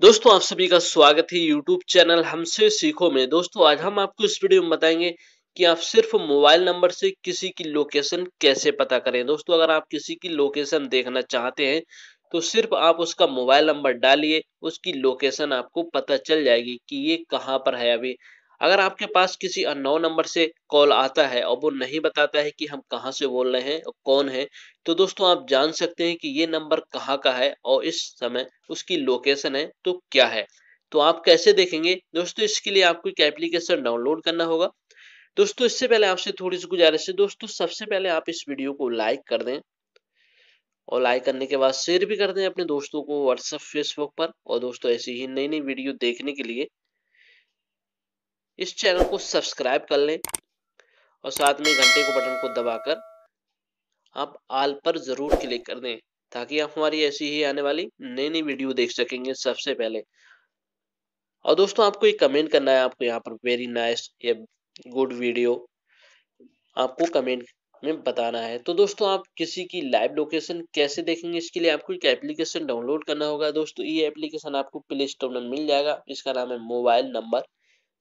दोस्तों आप सभी का स्वागत है यूट्यूब चैनल हमसे सीखो में दोस्तों आज हम आपको इस वीडियो में बताएंगे कि आप सिर्फ मोबाइल नंबर से किसी की लोकेशन कैसे पता करें दोस्तों अगर आप किसी की लोकेशन देखना चाहते हैं तो सिर्फ आप उसका मोबाइल नंबर डालिए उसकी लोकेशन आपको पता चल जाएगी कि ये कहाँ पर है अभी अगर आपके पास किसी अननोन नंबर से कॉल आता है और वो नहीं बताता है कि हम कहाँ से बोल रहे हैं और कौन है तो दोस्तों आप जान सकते हैं कि ये नंबर कहाँ का है और इस समय उसकी लोकेशन है तो क्या है तो आप कैसे देखेंगे दोस्तों इसके लिए आपको एक एप्लीकेशन डाउनलोड करना होगा दोस्तों इससे पहले आपसे थोड़ी सी गुजारिश है दोस्तों सबसे पहले आप इस वीडियो को लाइक कर दें और लाइक करने के बाद शेयर भी कर दें अपने दोस्तों को व्हाट्सएप फेसबुक पर और दोस्तों ऐसी ही नई नई वीडियो देखने के लिए इस चैनल को सब्सक्राइब कर लें और साथ में घंटे को बटन को दबाकर आप आल पर ज़रूर क्लिक कर दें ताकि आप हमारी ऐसी ही आने वाली नई नई वीडियो देख सकेंगे सबसे पहले और दोस्तों आपको ये कमेंट करना है आपको यहाँ पर वेरी नाइस या गुड वीडियो आपको कमेंट में बताना है तो दोस्तों आप किसी की लाइव लोकेशन कैसे देखेंगे इसके लिए आपको एक एप्लीकेशन डाउनलोड करना होगा दोस्तों ये एप्लीकेशन आपको प्ले स्टोर में मिल जाएगा इसका नाम है मोबाइल नंबर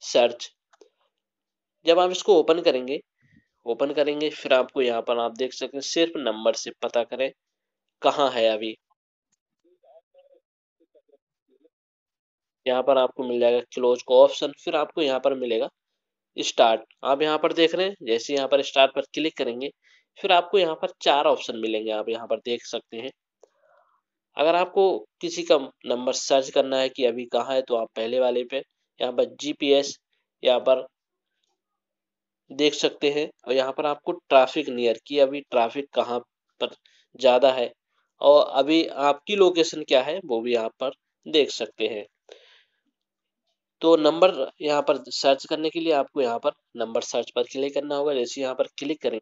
सर्च जब आप इसको ओपन करेंगे ओपन करेंगे फिर आपको यहाँ पर आप देख सकते हैं सिर्फ नंबर से पता करें कहाँ है अभी यहाँ पर आपको मिल जाएगा क्लोज का ऑप्शन फिर आपको यहाँ पर मिलेगा स्टार्ट आप यहाँ पर देख रहे हैं जैसे यहाँ पर स्टार्ट पर क्लिक करेंगे फिर आपको यहाँ पर चार ऑप्शन मिलेंगे आप यहाँ पर देख सकते हैं अगर आपको किसी का नंबर सर्च करना है कि अभी कहाँ है तो आप पहले वाले पे यहाँ पर जीपीएस यहाँ पर देख सकते हैं और यहाँ पर आपको ट्रैफिक नियर की अभी ट्रैफिक कहाँ पर ज़्यादा है और अभी आपकी लोकेशन क्या है वो भी यहाँ पर देख सकते हैं तो नंबर यहाँ पर सर्च करने के लिए आपको यहाँ पर नंबर सर्च पर क्लिक करना होगा जैसे यहाँ पर क्लिक करें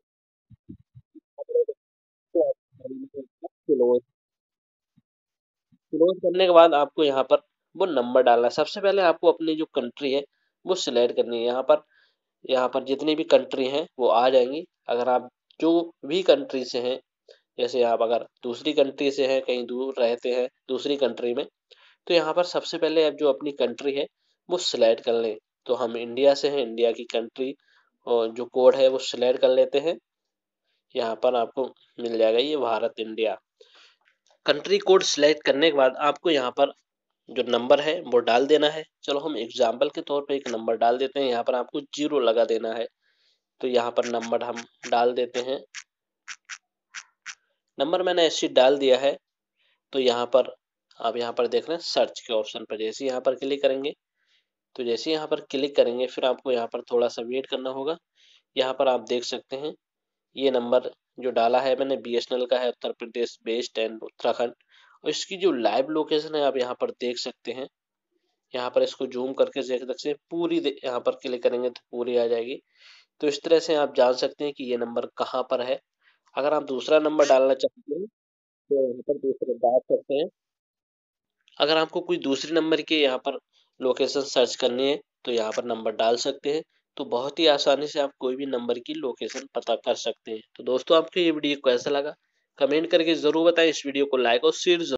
क्लोज करने के बाद आपको यहाँ पर वो नंबर डालना है सबसे पहले आपको अपनी जो कंट्री है वो सिलेक्ट करनी है यहाँ पर यहाँ पर जितनी भी कंट्री हैं वो आ जाएंगी अगर आप जो भी कंट्री से हैं जैसे आप अगर दूसरी कंट्री से हैं कहीं दूर रहते हैं दूसरी कंट्री में तो यहाँ पर सबसे पहले आप जो अपनी कंट्री है वो सिलेक्ट कर लें तो हम इंडिया से हैं इंडिया की कंट्री और जो कोड है वो सिलेक्ट कर लेते हैं यहाँ पर आपको मिल जाएगा ये Bharat India country code select करने के बाद आपको यहाँ पर जो नंबर है वो डाल देना है चलो हम एग्जाम्पल के तौर पे एक नंबर डाल देते हैं यहाँ पर आपको जीरो लगा देना है तो यहाँ पर नंबर हम डाल देते हैं नंबर मैंने ऐसी डाल दिया है तो यहाँ पर आप यहाँ पर देख रहे हैं सर्च के ऑप्शन पर जैसे यहाँ पर क्लिक करेंगे तो जैसे यहाँ पर क्लिक करेंगे फिर आपको यहाँ पर थोड़ा सा वेट करना होगा यहाँ पर आप देख सकते हैं ये नंबर जो डाला है मैंने बी का है उत्तर प्रदेश बेस्ट एंड उत्तराखंड और इसकी जो लाइव लोकेशन है आप यहाँ पर देख सकते हैं यहाँ पर इसको जूम करके देख सकते हैं पूरी यहाँ पर क्लिक करेंगे तो पूरी आ जाएगी तो इस तरह से आप जान सकते हैं कि ये नंबर कहाँ पर है अगर आप दूसरा नंबर डालना चाहते हैं तो यहाँ पर दूसरे डाल सकते हैं अगर आपको कोई दूसरे नंबर के यहाँ पर लोकेशन सर्च करनी है तो यहाँ पर नंबर डाल सकते हैं तो बहुत ही आसानी से आप कोई भी नंबर की लोकेशन पता कर सकते हैं तो दोस्तों आपको ये वीडियो कैसा लगा कमेंट करके जरूर बताएं इस वीडियो को लाइक और शेयर